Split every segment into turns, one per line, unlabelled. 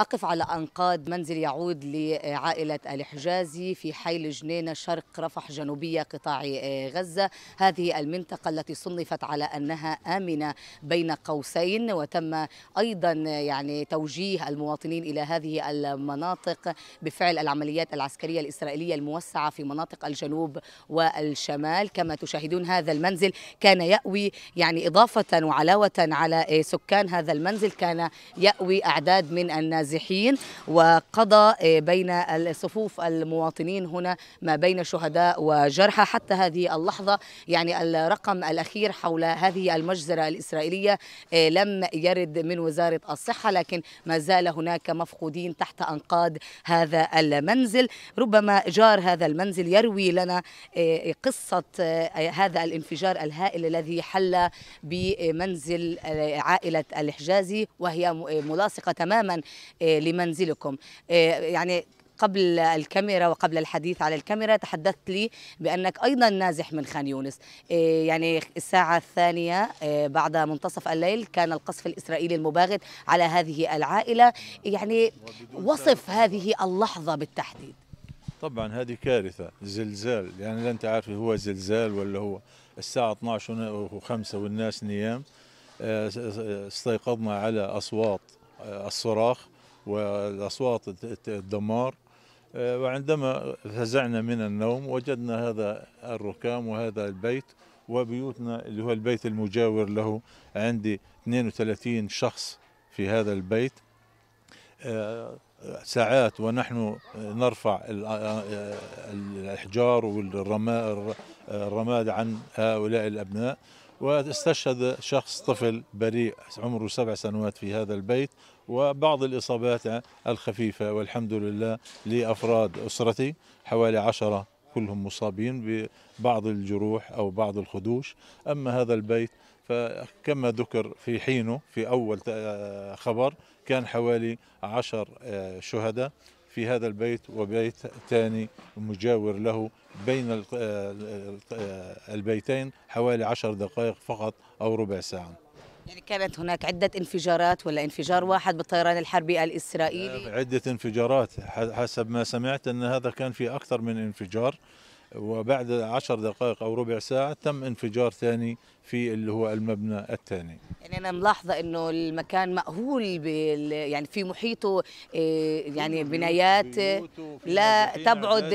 أقف على أنقاض منزل يعود لعائلة الحجازي في حي الجنينة شرق رفح جنوبية قطاع آه، غزة هذه المنطقة التي صنفت على أنها آمنة بين قوسين وتم أيضا آه، يعني توجيه المواطنين إلى هذه المناطق بفعل العمليات العسكرية الإسرائيلية الموسعة في مناطق الجنوب والشمال كما تشاهدون هذا المنزل كان يأوي يعني إضافة وعلاوة على آه، سكان هذا المنزل كان يأوي أعداد من الناس النازحين وقضى آه، بين الصفوف المواطنين هنا ما بين شهداء وجرحى حتى هذه اللحظة يعني الرقم الأخير حول هذه المجزرة الإسرائيلية آه، لم يرد من وزارة الصحة لكن ما زال هناك مفقودين تحت أنقاض هذا المنزل ربما جار هذا المنزل يروي لنا آه، قصة هذا الانفجار الهائل الذي حل بمنزل عائلة الحجازي وهي ملاصقة تماما آه، لمنزلكم آه، يعني قبل الكاميرا وقبل الحديث على الكاميرا تحدثت لي بأنك أيضا نازح من خان يونس آه، يعني الساعة الثانية بعد منتصف الليل كان القصف الإسرائيلي المباغت على هذه العائلة يعني وصف هذه اللحظة بالتحديد
طبعا هذه كارثة زلزال يعني لن أنت هو زلزال ولا هو الساعة 12 و5 والناس نيام استيقظنا على أصوات الصراخ والأصوات الدمار آه، وعندما فزعنا من النوم وجدنا هذا الركام وهذا البيت وبيوتنا اللي هو البيت المجاور له عندي 32 شخص في هذا البيت آه، ساعات ونحن نرفع آه، الأحجار والرماد عن هؤلاء الأبناء واستشهد شخص طفل بريء عمره سبع سنوات في هذا البيت وبعض الإصابات الخفيفة والحمد لله لأفراد أسرتي حوالي عشرة كلهم مصابين ببعض الجروح أو بعض الخدوش أما هذا البيت فكما ذكر في حينه في أول خبر كان حوالي عشر شهداء في هذا البيت وبيت ثاني مجاور له بين آه، آه، البيتين حوالي عشر دقائق فقط أو ربع ساعة
يعني كانت هناك عدة انفجارات ولا انفجار واحد بالطيران الحربي الإسرائيلي؟
آه، عدة انفجارات حسب ما سمعت أن هذا كان في أكثر من انفجار وبعد عشر دقائق أو ربع ساعة تم انفجار ثاني في اللي هو المبنى الثاني
يعني أنا ملاحظة أنه المكان مأهول بال يعني في محيطه إيه، يعني بنايات لا تبعد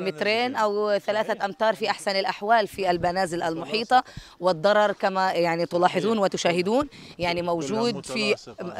مترين أو ثلاثة أمتار في أحسن الأحوال في البنازل المحيطة والضرر كما يعني تلاحظون وتشاهدون يعني موجود في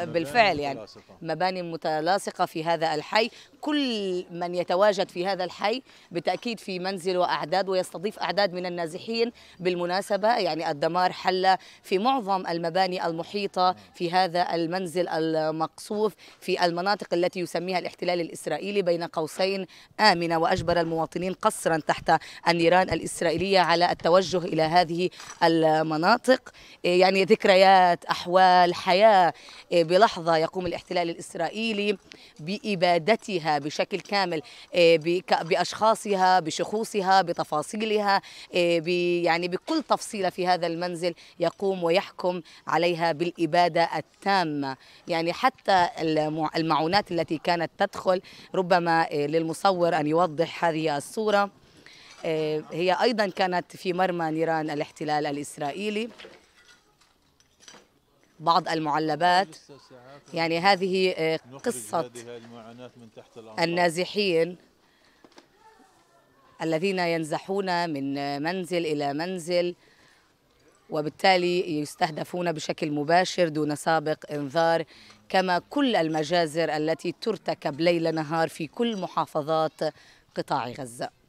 بالفعل يعني مباني متلاصقة في هذا الحي كل من يتواجد في هذا الحي بالتأكيد في منزله وأعداد ويستضيف أعداد من النازحين بالمناسبة يعني الدمار حل في معظم المباني المحيطة في هذا المنزل المقصوف في المناطق التي يسميها الاحتلال الإسرائيلي بين قوسين آمنة وأجبر المواطنين قصرا تحت النيران الإسرائيلية على التوجه إلى هذه المناطق يعني ذكريات أحوال حياة بلحظة يقوم الاحتلال الإسرائيلي بإبادتها بشكل كامل بأشخاصها بشخوصها بتفاصيلها آه، يعني بكل تفصيلة في هذا المنزل يقوم ويحكم عليها بالإبادة التامة يعني حتى المعونات التي كانت تدخل ربما آه، للمصور أن يوضح هذه الصورة آه، هي أيضا كانت في مرمى نيران الاحتلال الإسرائيلي بعض المعلبات يعني هذه قصة النازحين الذين ينزحون من منزل إلى منزل وبالتالي يستهدفون بشكل مباشر دون سابق انذار كما كل المجازر التي ترتكب ليل نهار في كل محافظات قطاع غزه